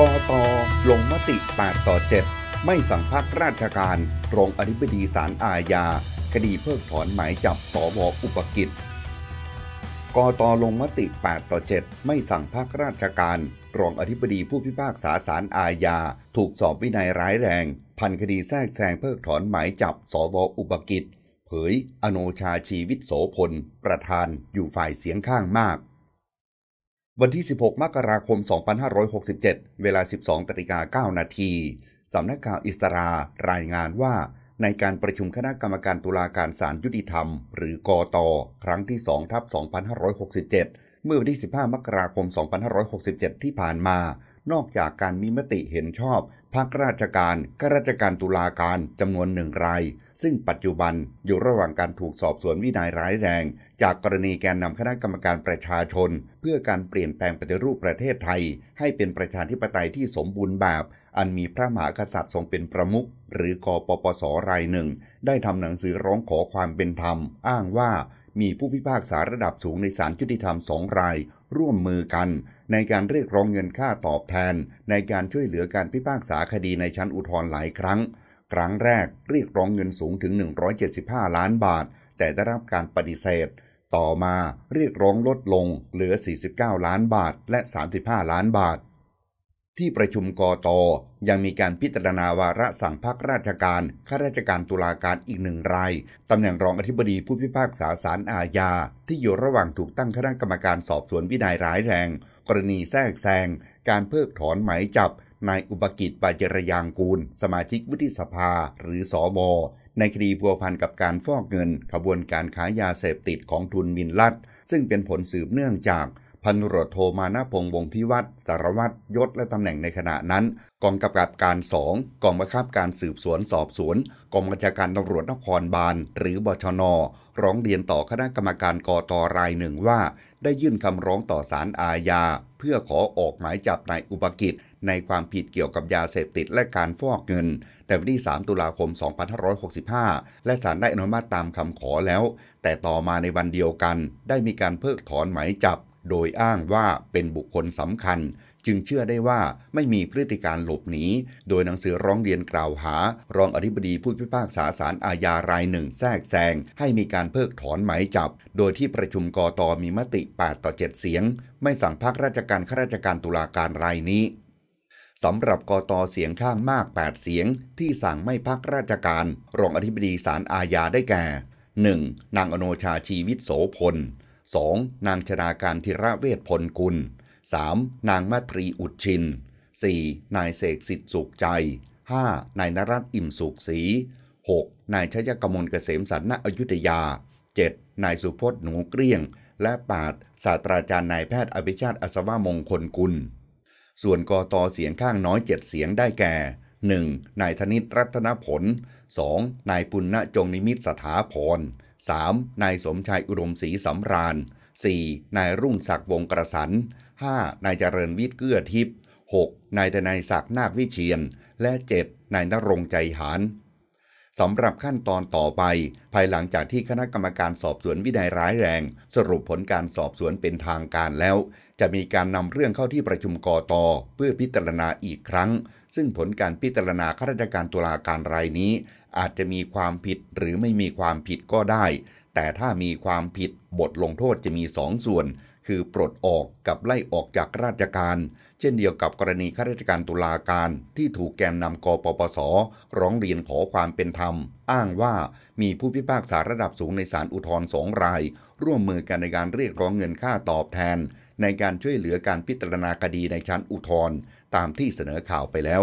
กตลงมติ 8 ต่อ 7 ไม่สั่งพักราชการรองอธิบดีสารอาญา คดีเพิกถอนหมายจับสวอุปกิจกตลงมติ 8 ต่อ 7 ไม่สั่งพักราชการรองอธิบดีผู้พิพากษาสารอาญา ถูกสอบวินัยร้ายแรง พันคดีแทรกแซงเพิกถอนหมายจับสวอุปกิจเผยอโนชาชีวิตโสพลประธานอยู่ฝ่ายเสียงข้างมากวันที่ 16 มกราคม 2567 เวลา 12ตริกา9นาทีสำนักข่าวอิสรา รายงานว่า ในการประชุมคณะกรรมการตุลาการศาลยุติธรรม หรือกอตอครั้งที่ 2 ทับ2567 เมื่อวันที่ 15 มกราคม 2567 ที่ผ่านมานอกจากการมีมติเห็นชอบพักราชการข้าราชการตุลาการ จำนวนหนึ่งราย ซึ่งปัจจุบันอยู่ระหว่างการถูกสอบสวนวินัยร้ายแรง จากกรณีแกนนำคณะกรรมการประชาชน เพื่อการเปลี่ยนแปลงปฏิรูปประเทศไทย ให้เป็นประชาธิปไตยที่สมบูรณ์แบบ อันมีพระมหากษัตริย์ทรงเป็นประมุขหรือกอปปส รายหนึ่ง ได้ทำหนังสือร้องขอความเป็นธรรม อ้างว่ามีผู้พิพากษาระดับสูงในศาลยุติธรรมสองราย ร่วมมือกันในการเรียกร้องเงินค่าตอบแทนในการช่วยเหลือการพิพากษาคดีในชั้นอุทธรณ์หลายครั้ง ครั้งแรกเรียกร้องเงินสูงถึง 175 ล้านบาท แต่ได้รับการปฏิเสธ ต่อมาเรียกร้องลดลงเหลือ 49 ล้านบาท และ 35 ล้านบาท ที่ประชุมกอตอยังมีการพิจารณาวาระสั่งพักราชการข้าราชการตุลาการอีกหนึ่งรายตำแหน่งรองอธิบดีผู้พิพากษาศาลอาญา ที่อยู่ระหว่างถูกตั้งคณะกรรมการสอบสวนวินัยร้ายแรงกรณีแทรกแซงการเพิกถอนหมายจับนายอุปกิจปาเจรยางกูล สมาชิกวุฒิสภาหรือสอวอในคดีพัวพันกับการฟอกเงินขบวนการขายยาเสพติดของทุนมินลัดซึ่งเป็นผลสืบเนื่องจากพันตรวจโทมานาพงวงพิวัตรสารวัตรยศ และตำแหน่งในขณะนั้น กองกำกับการสองกองบังคับการสืบสวนสอบสวนกองบัญชาการตำรวจนครบาล หรือบชน ร้องเรียนต่อคณะกรรมการกตรายหนึ่งว่า ได้ยื่นคำร้องต่อศาลอาญา เพื่อขอออกหมายจับนายอุปกิจ ในความผิดเกี่ยวกับยาเสพติดและการฟอกเงิน แต่วันที่ 3 ตุลาคม 2565 และศาลได้อนุมัติตามคำขอแล้ว แต่ต่อมาในวันเดียวกัน ได้มีการเพิกถอนหมายจับโดยอ้างว่าเป็นบุคคลสำคัญ จึงเชื่อได้ว่าไม่มีพฤติการหลบหนีโดยหนังสือร้องเรียนกล่าวหา รองอธิบดีผู้พิพากษาสารอาญารายหนึ่ง แทรกแซงให้มีการเพิกถอนหมายจับ โดยที่ประชุมกอตอมีมติ 8 ต่อ 7 เสียง ไม่สั่งพักราชการข้าราชการตุลาการรายนี้สำหรับกตเสียงข้างมาก 8 เสียงที่สั่งไม่พักราชการรองอธิบดีสารอาญาได้แก่ 1. นางอโนชาชีวิตโสพล 2. นางชนาการธิระเวทพลกุล 3. นางมาตรีอุดชิน 4. นายเสกสิทธิสุขใจ 5. นายนรัตอิ่มสุขศรี 6. นายชยกมลเกษมสันณอยุธยา 7. นายสุพจน์หนูเกลี้ยง และ 8. ศาสตราจารย์นายแพทย์อภิชาติอัศวมงคลกุลส่วนกอตอเสียงข้างน้อย7เสียงได้แก่ 1. นายธนิตรัตนผล 2. นายปุณณจงนิมิตสถาพร 3. นายสมชายอุดมศรีสำราญ 4. นายรุ่งศักดิ์วงกระสัน 5. นายเจริญวิทย์เกื้อทิพย์ 6. นายดนายศักดิ์นาควิเชียน และ 7. นายนรงใจหานสำหรับขั้นตอนต่อไป ภายหลังจากที่คณะกรรมการสอบสวนวินัยร้ายแรง สรุปผลการสอบสวนเป็นทางการแล้ว จะมีการนำเรื่องเข้าที่ประชุมกอตอเพื่อพิจารณาอีกครั้งซึ่งผลการพิจารณาข้าราชการตุลาการรายนี้ อาจจะมีความผิดหรือไม่มีความผิดก็ได้ แต่ถ้ามีความผิดบทลงโทษจะมี 2สส่วนคือ ปลดออกกับไล่ออกจากราชการ เช่นเดียวกับกรณีข้าราชการตุลาการ ที่ถูกแกนนำกปปส ร้องเรียนขอความเป็นธรรม อ้างว่ามีผู้พิพากษาระดับสูงในศาลอุทธรณ์สองราย ร่วมมือกันในการเรียกร้องเงินค่าตอบแทน ในการช่วยเหลือการพิจารณาคดีในชั้นอุทธรณ์ตามที่เสนอข่าวไปแล้ว